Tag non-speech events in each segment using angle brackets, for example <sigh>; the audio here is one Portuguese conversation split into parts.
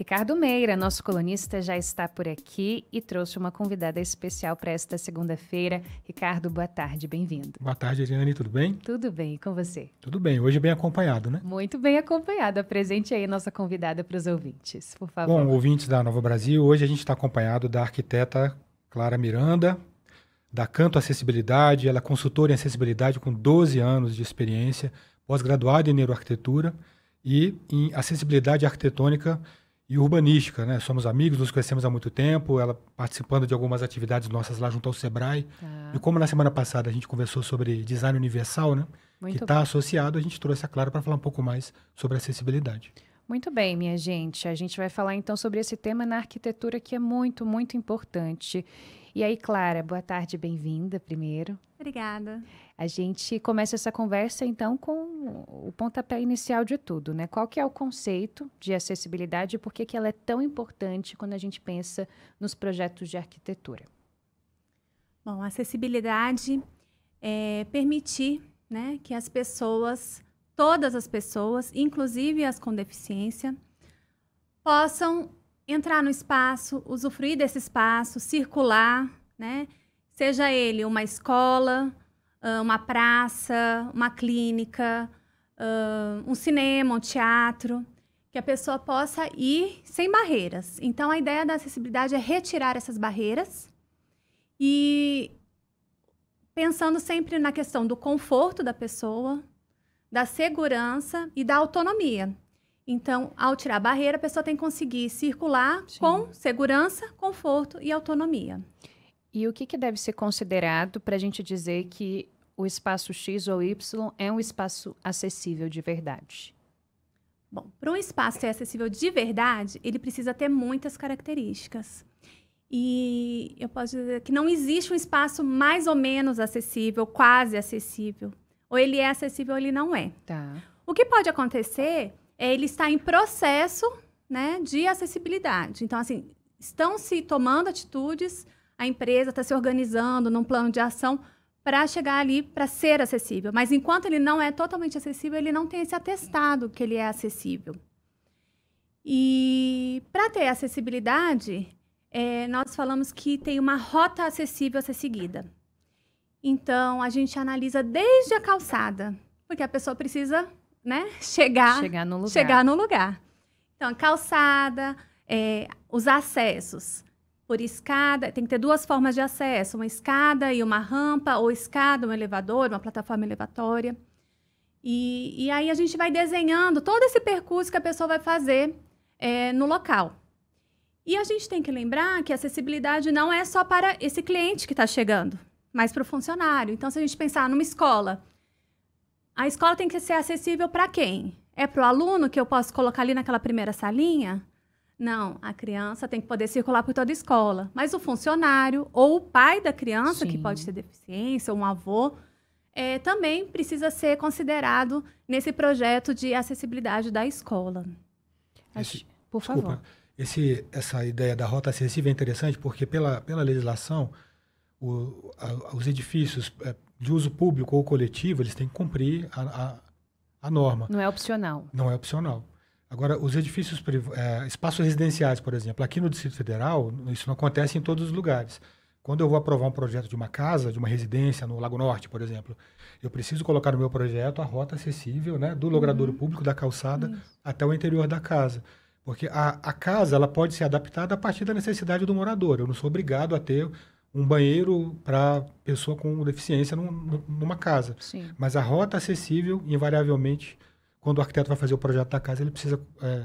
Ricardo Meira, nosso colunista, já está por aqui e trouxe uma convidada especial para esta segunda-feira. Ricardo, boa tarde, bem-vindo. Boa tarde, Eliane, tudo bem? Tudo bem, e com você? Tudo bem, hoje bem acompanhado, né? Muito bem acompanhado. Apresente aí nossa convidada para os ouvintes, por favor. Bom, ouvintes da Nova Brasil, hoje a gente está acompanhado da arquiteta Clara Miranda, da Canto Acessibilidade, ela é consultora em acessibilidade com 12 anos de experiência, pós-graduada em neuroarquitetura e em acessibilidade arquitetônica e urbanística, né? Somos amigos, nos conhecemos há muito tempo, ela participando de algumas atividades nossas lá junto ao Sebrae. Tá. E como na semana passada a gente conversou sobre design universal, né? Muito que está associado, a gente trouxe a Clara para falar um pouco mais sobre acessibilidade. Muito bem, minha gente. A gente vai falar então sobre esse tema na arquitetura que é muito, muito importante. E aí, Clara, boa tarde, bem-vinda primeiro. Obrigada. A gente começa essa conversa então com o pontapé inicial de tudo, né? Qual que é o conceito de acessibilidade e por que, que ela é tão importante quando a gente pensa nos projetos de arquitetura? Bom, acessibilidade é permitir né, que as pessoas, todas as pessoas, inclusive as com deficiência, possam entrar no espaço, usufruir desse espaço, circular, né? Seja ele uma escola, ah, uma praça, uma clínica, ah, um cinema, um teatro, que a pessoa possa ir sem barreiras. Então, a ideia da acessibilidade é retirar essas barreiras e pensando sempre na questão do conforto da pessoa, da segurança e da autonomia. Então, ao tirar a barreira, a pessoa tem que conseguir circular Sim. com segurança, conforto e autonomia. E o que, que deve ser considerado para a gente dizer que o espaço X ou Y é um espaço acessível de verdade? Bom, para um espaço ser acessível de verdade, ele precisa ter muitas características. E eu posso dizer que não existe um espaço mais ou menos acessível, quase acessível. Ou ele é acessível ou ele não é. Tá. O que pode acontecer é ele está em processo né, de acessibilidade. Então, assim, estão se tomando atitudes a empresa está se organizando num plano de ação para chegar ali, para ser acessível. Mas enquanto ele não é totalmente acessível, ele não tem esse atestado que ele é acessível. E para ter acessibilidade, é, nós falamos que tem uma rota acessível a ser seguida. Então, a gente analisa desde a calçada, porque a pessoa precisa né, <laughs> chegar, chegar, no lugar. chegar no lugar. Então, a calçada, é, os acessos por escada, tem que ter duas formas de acesso, uma escada e uma rampa, ou escada, um elevador, uma plataforma elevatória. E, e aí a gente vai desenhando todo esse percurso que a pessoa vai fazer é, no local. E a gente tem que lembrar que a acessibilidade não é só para esse cliente que está chegando, mas para o funcionário. Então, se a gente pensar numa escola, a escola tem que ser acessível para quem? É para o aluno que eu posso colocar ali naquela primeira salinha? Não, a criança tem que poder circular por toda a escola. Mas o funcionário ou o pai da criança, Sim. que pode ter deficiência, ou um avô, é, também precisa ser considerado nesse projeto de acessibilidade da escola. Esse, por favor. esse, essa ideia da rota acessível é interessante porque, pela, pela legislação, o, a, os edifícios é, de uso público ou coletivo, eles têm que cumprir a, a, a norma. Não é opcional. Não é opcional. Agora, os edifícios, é, espaços residenciais, por exemplo, aqui no Distrito Federal, isso não acontece em todos os lugares. Quando eu vou aprovar um projeto de uma casa, de uma residência no Lago Norte, por exemplo, eu preciso colocar no meu projeto a rota acessível né, do logradouro uhum. público, da calçada, até o interior da casa. Porque a, a casa ela pode ser adaptada a partir da necessidade do morador. Eu não sou obrigado a ter um banheiro para pessoa com deficiência num, numa casa. Sim. Mas a rota acessível, invariavelmente, quando o arquiteto vai fazer o projeto da casa, ele precisa é,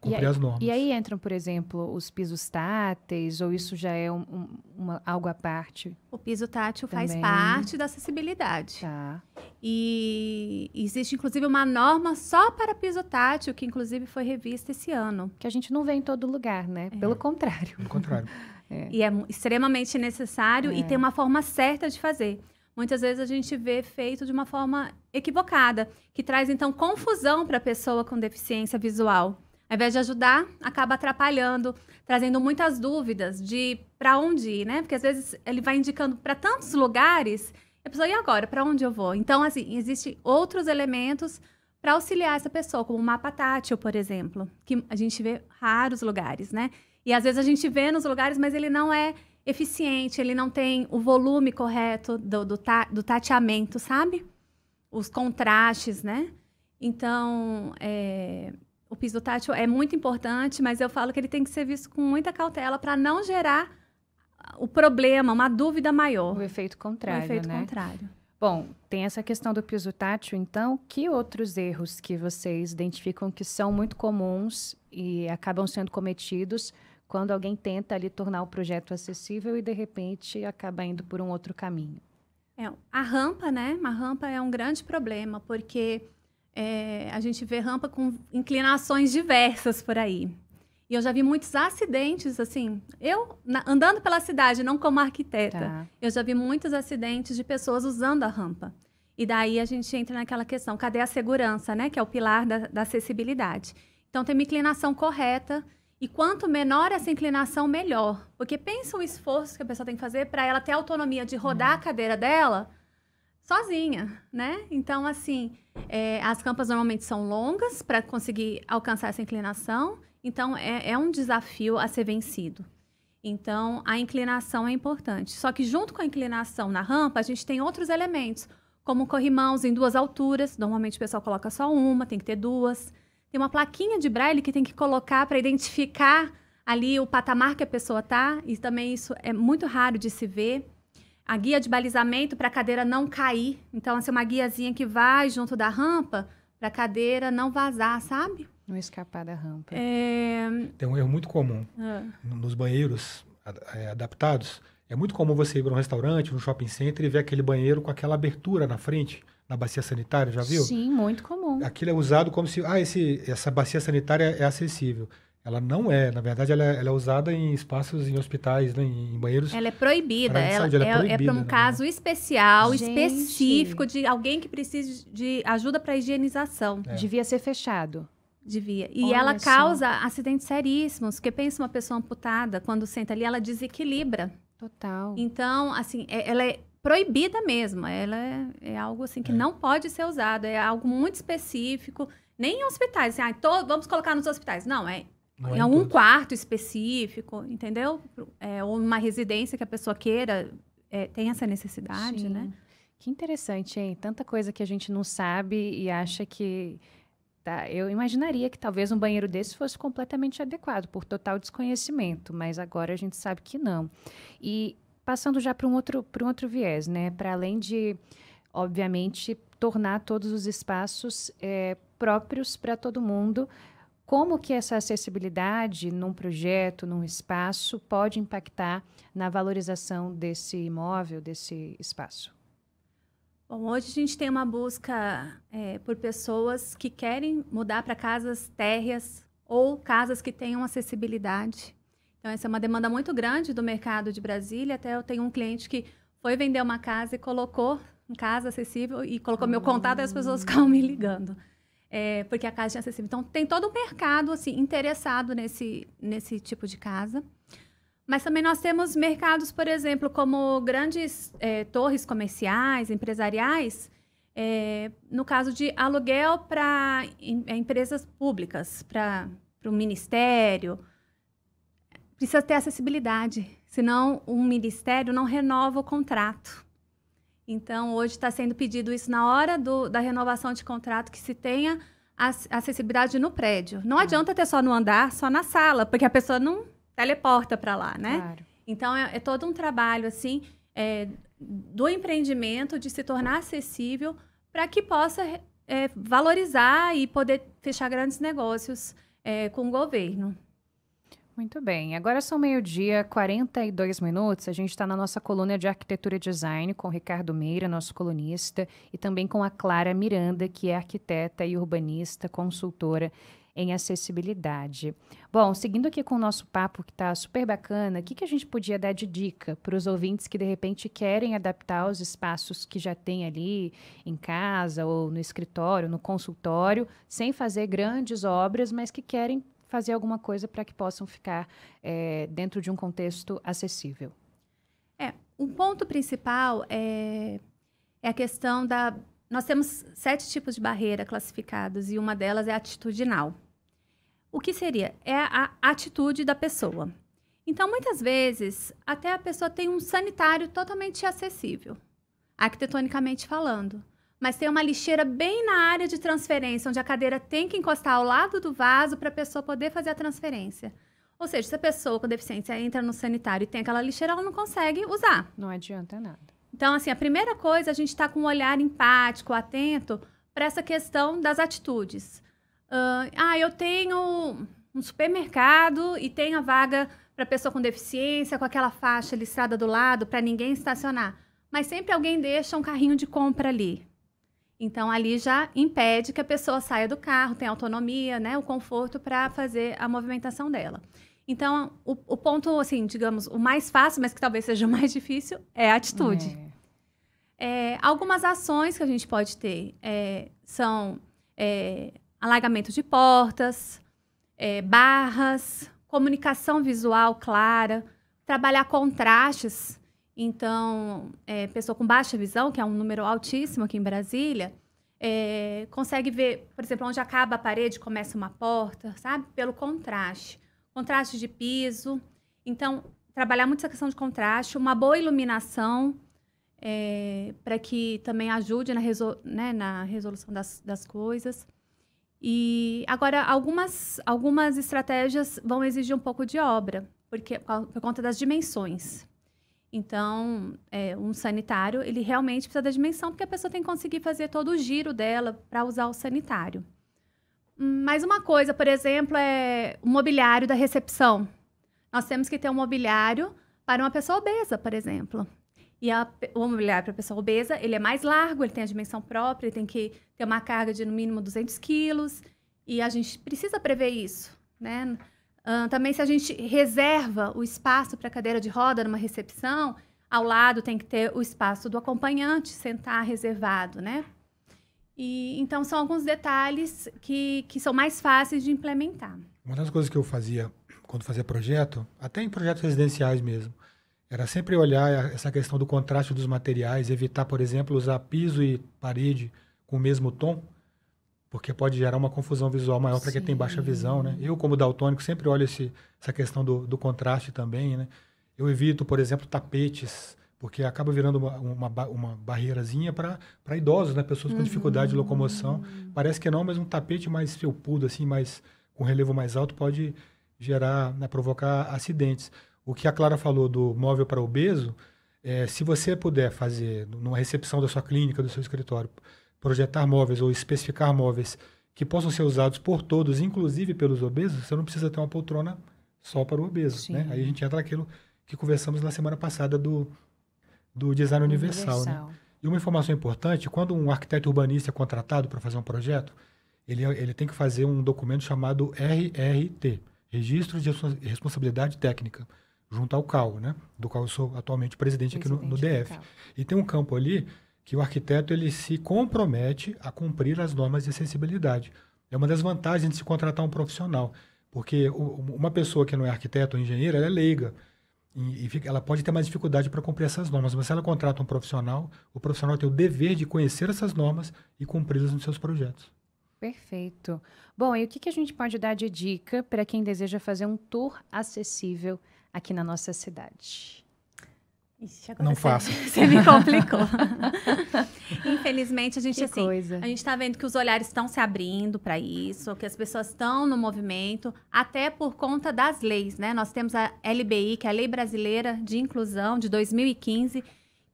cumprir aí, as normas. E aí entram, por exemplo, os pisos táteis, ou isso já é um, um, uma, algo à parte? O piso tátil Também. faz parte da acessibilidade. Tá. E existe, inclusive, uma norma só para piso tátil, que, inclusive, foi revista esse ano. Que a gente não vê em todo lugar, né? É. Pelo contrário. Pelo contrário. <laughs> é. E é extremamente necessário e é. tem uma forma certa de fazer muitas vezes a gente vê feito de uma forma equivocada, que traz então confusão para a pessoa com deficiência visual. Ao invés de ajudar, acaba atrapalhando, trazendo muitas dúvidas de para onde ir, né? Porque às vezes ele vai indicando para tantos lugares, a pessoa, e agora, para onde eu vou? Então, assim, existem outros elementos para auxiliar essa pessoa, como o mapa tátil, por exemplo, que a gente vê raros lugares, né? E às vezes a gente vê nos lugares, mas ele não é eficiente, ele não tem o volume correto do, do, ta, do tateamento, sabe? Os contrastes, né? Então, é, o piso tátil é muito importante, mas eu falo que ele tem que ser visto com muita cautela para não gerar o problema, uma dúvida maior. O efeito contrário, o efeito né? contrário. Bom, tem essa questão do piso tátil, então, que outros erros que vocês identificam que são muito comuns e acabam sendo cometidos quando alguém tenta ali tornar o projeto acessível e de repente acaba indo por um outro caminho. É, a rampa, né? Uma rampa é um grande problema, porque é, a gente vê rampa com inclinações diversas por aí. E eu já vi muitos acidentes, assim. Eu, na, andando pela cidade, não como arquiteta, tá. eu já vi muitos acidentes de pessoas usando a rampa. E daí a gente entra naquela questão: cadê a segurança, né? Que é o pilar da, da acessibilidade. Então, tem uma inclinação correta e quanto menor essa inclinação, melhor. Porque pensa o esforço que a pessoa tem que fazer para ela ter autonomia de rodar uhum. a cadeira dela sozinha, né? Então, assim, é, as campas normalmente são longas para conseguir alcançar essa inclinação. Então, é, é um desafio a ser vencido. Então, a inclinação é importante. Só que junto com a inclinação na rampa, a gente tem outros elementos, como corrimãos em duas alturas. Normalmente o pessoal coloca só uma, tem que ter duas tem uma plaquinha de braille que tem que colocar para identificar ali o patamar que a pessoa tá, e também isso é muito raro de se ver. A guia de balizamento para a cadeira não cair, então assim, uma guiazinha que vai junto da rampa para a cadeira não vazar, sabe? Não escapar da rampa. É... Tem um erro muito comum ah. nos banheiros é, adaptados. É muito comum você ir para um restaurante, um shopping center e ver aquele banheiro com aquela abertura na frente na bacia sanitária, já viu? Sim, muito comum. Aquilo é usado como se, ah, esse, essa bacia sanitária é acessível. Ela não é, na verdade, ela, é, ela é usada em espaços, em hospitais, né, em banheiros. Ela é proibida. Ela, é ela é, é, é para um né? caso especial, Gente. específico, de alguém que precise de ajuda para higienização. É. Devia ser fechado. Devia. E Olha ela causa acidentes seríssimos, porque pensa uma pessoa amputada, quando senta ali, ela desequilibra. Total. Então, assim, ela é proibida mesmo. Ela é, é algo assim que é. não pode ser usado, é algo muito específico. Nem em hospitais, assim, ah, vamos colocar nos hospitais. Não, é não é em algum quarto específico, entendeu? É, ou uma residência que a pessoa queira, é, tem essa necessidade, Sim. né? Que interessante, hein? Tanta coisa que a gente não sabe e acha que. Tá, eu imaginaria que talvez um banheiro desse fosse completamente adequado, por total desconhecimento, mas agora a gente sabe que não. E passando já para um outro para um outro viés, né? Para além de, obviamente, tornar todos os espaços é, próprios para todo mundo, como que essa acessibilidade num projeto, num espaço, pode impactar na valorização desse imóvel, desse espaço? Bom, hoje a gente tem uma busca é, por pessoas que querem mudar para casas térreas ou casas que tenham acessibilidade. Então, essa é uma demanda muito grande do mercado de Brasília. Até eu tenho um cliente que foi vender uma casa e colocou uma casa acessível e colocou meu contato e as pessoas hum. ficam me ligando. É, porque a casa tinha acessível. Então, tem todo um mercado assim, interessado nesse, nesse tipo de casa. Mas também nós temos mercados, por exemplo, como grandes é, torres comerciais, empresariais, é, no caso de aluguel para em, é, empresas públicas, para o ministério, precisa ter acessibilidade, senão o ministério não renova o contrato. Então, hoje está sendo pedido isso na hora do, da renovação de contrato, que se tenha acessibilidade no prédio. Não tá. adianta ter só no andar, só na sala, porque a pessoa não teleporta para lá, né? Claro. Então, é, é, todo um trabalho, assim, é, do empreendimento de se tornar acessível para que possa é, valorizar e poder fechar grandes negócios é, com o governo. Muito bem. Agora são meio-dia, 42 minutos. A gente está na nossa coluna de arquitetura e design com Ricardo Meira, nosso colunista, e também com a Clara Miranda, que é arquiteta e urbanista, consultora em acessibilidade. Bom, seguindo aqui com o nosso papo que está super bacana, o que, que a gente podia dar de dica para os ouvintes que de repente querem adaptar os espaços que já tem ali em casa ou no escritório, no consultório, sem fazer grandes obras, mas que querem fazer alguma coisa para que possam ficar é, dentro de um contexto acessível? É, um ponto principal é, é a questão da. Nós temos sete tipos de barreira classificados e uma delas é atitudinal. O que seria? É a atitude da pessoa. Então, muitas vezes, até a pessoa tem um sanitário totalmente acessível, arquitetonicamente falando mas tem uma lixeira bem na área de transferência, onde a cadeira tem que encostar ao lado do vaso para a pessoa poder fazer a transferência. Ou seja, se a pessoa com deficiência entra no sanitário e tem aquela lixeira, ela não consegue usar. Não adianta nada. Então, assim, a primeira coisa, a gente está com um olhar empático, atento para essa questão das atitudes. Uh, ah, eu tenho um supermercado e tem a vaga para pessoa com deficiência, com aquela faixa listrada do lado, para ninguém estacionar. Mas sempre alguém deixa um carrinho de compra ali. Então, ali já impede que a pessoa saia do carro, tenha autonomia, né, o conforto para fazer a movimentação dela. Então, o, o, ponto, assim, digamos, o mais fácil, mas que talvez seja o mais difícil, é a atitude. É. É, algumas ações que a gente pode ter é, são é, alargamento de portas, é, barras, comunicação visual clara, trabalhar contrastes então, é, pessoa com baixa visão, que é um número altíssimo aqui em Brasília, é, consegue ver, por exemplo, onde acaba a parede, começa uma porta, sabe? Pelo contraste. Contraste de piso. Então, trabalhar muito essa questão de contraste, uma boa iluminação, é, para que também ajude na, resol né, na resolução das, das coisas. E agora, algumas, algumas estratégias vão exigir um pouco de obra, porque, por conta das dimensões. Então, é, um sanitário, ele realmente precisa da dimensão, porque a pessoa tem que conseguir fazer todo o giro dela para usar o sanitário. Mais uma coisa, por exemplo, é o mobiliário da recepção. Nós temos que ter um mobiliário para uma pessoa obesa, por exemplo. E a, o mobiliário para a pessoa obesa, ele é mais largo, ele tem a dimensão própria, ele tem que ter uma carga de no mínimo 200 quilos. E a gente precisa prever isso, né? Uh, também se a gente reserva o espaço para cadeira de roda numa recepção, ao lado tem que ter o espaço do acompanhante sentar reservado, né? E, então são alguns detalhes que, que são mais fáceis de implementar. Uma das coisas que eu fazia quando fazia projeto, até em projetos residenciais mesmo, era sempre olhar essa questão do contraste dos materiais, evitar, por exemplo, usar piso e parede com o mesmo tom, porque pode gerar uma confusão visual maior para quem tem baixa visão, né? Eu, como daltônico, sempre olho esse, essa questão do, do contraste também, né? Eu evito, por exemplo, tapetes, porque acaba virando uma, uma, uma barreirazinha para idosos, né? Pessoas com uhum. dificuldade de uhum. locomoção. Parece que não, mas um tapete mais felpudo, assim, mais com relevo mais alto, pode gerar, né, provocar acidentes. O que a Clara falou do móvel para obeso, é, se você puder fazer numa recepção da sua clínica, do seu escritório, projetar móveis ou especificar móveis que possam ser usados por todos, inclusive pelos obesos, você não precisa ter uma poltrona só para o obeso. Né? Aí a gente entra naquilo que conversamos na semana passada do, do design universal. universal. Né? E uma informação importante, quando um arquiteto urbanista é contratado para fazer um projeto, ele, é, ele tem que fazer um documento chamado RRT, Registro de Responsabilidade Técnica, junto ao CAL, né? do qual eu sou atualmente presidente, presidente aqui no, no DF. E tem um campo ali que o arquiteto ele se compromete a cumprir as normas de acessibilidade. É uma das vantagens de se contratar um profissional, porque uma pessoa que não é arquiteto ou engenheiro, ela é leiga e, ela pode ter mais dificuldade para cumprir essas normas, mas se ela contrata um profissional, o profissional tem o dever de conhecer essas normas e cumpri-las nos seus projetos. Perfeito. Bom, e o que, que a gente pode dar de dica para quem deseja fazer um tour acessível aqui na nossa cidade? Ixi, agora não faço faça. <laughs> Você me complicou. <laughs> Infelizmente, a gente que assim, coisa. a gente está vendo que os olhares estão se abrindo para isso, que as pessoas estão no movimento, até por conta das leis, né? Nós temos a LBI, que é a Lei Brasileira de Inclusão de 2015,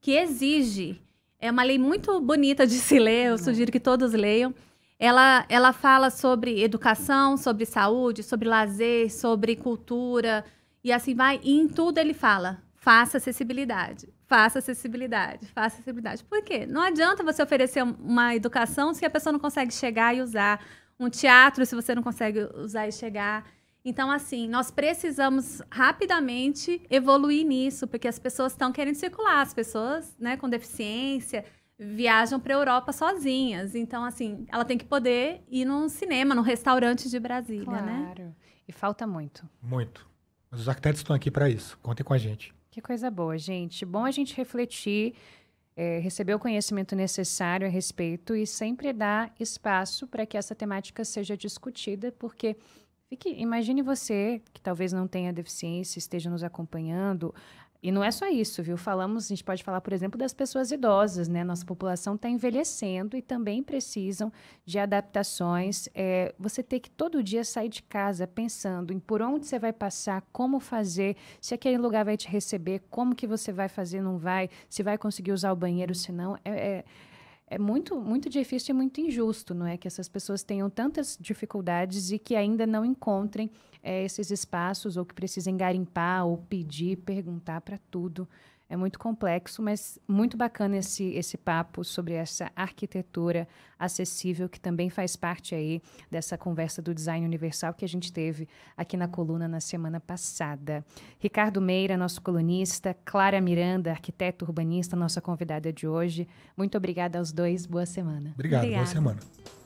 que exige, é uma lei muito bonita de se ler, eu sugiro que todos leiam. Ela, ela fala sobre educação, sobre saúde, sobre lazer, sobre cultura, e assim vai. E em tudo ele fala: Faça acessibilidade, faça acessibilidade, faça acessibilidade. Por quê? Não adianta você oferecer uma educação se a pessoa não consegue chegar e usar. Um teatro, se você não consegue usar e chegar. Então, assim, nós precisamos rapidamente evoluir nisso, porque as pessoas estão querendo circular, as pessoas né, com deficiência viajam para a Europa sozinhas. Então, assim, ela tem que poder ir num cinema, num restaurante de Brasília, claro. né? Claro. E falta muito. Muito. Mas os arquitetos estão aqui para isso. Contem com a gente. Que coisa boa, gente. Bom a gente refletir, é, receber o conhecimento necessário a respeito e sempre dar espaço para que essa temática seja discutida, porque fique, imagine você que talvez não tenha deficiência, esteja nos acompanhando, e não é só isso, viu? Falamos, a gente pode falar, por exemplo, das pessoas idosas, né? Nossa população está envelhecendo e também precisam de adaptações. É, você ter que todo dia sair de casa pensando em por onde você vai passar, como fazer, se aquele lugar vai te receber, como que você vai fazer, não vai, se vai conseguir usar o banheiro, se não. É, é é muito, muito difícil e muito injusto, não é? Que essas pessoas tenham tantas dificuldades e que ainda não encontrem é, esses espaços ou que precisem garimpar ou pedir, perguntar para tudo, é muito complexo, mas muito bacana esse, esse papo sobre essa arquitetura acessível, que também faz parte aí dessa conversa do design universal que a gente teve aqui na coluna na semana passada. Ricardo Meira, nosso colunista, Clara Miranda, arquiteto urbanista, nossa convidada de hoje. Muito obrigada aos dois. Boa semana. Obrigado, Obrigada. boa semana.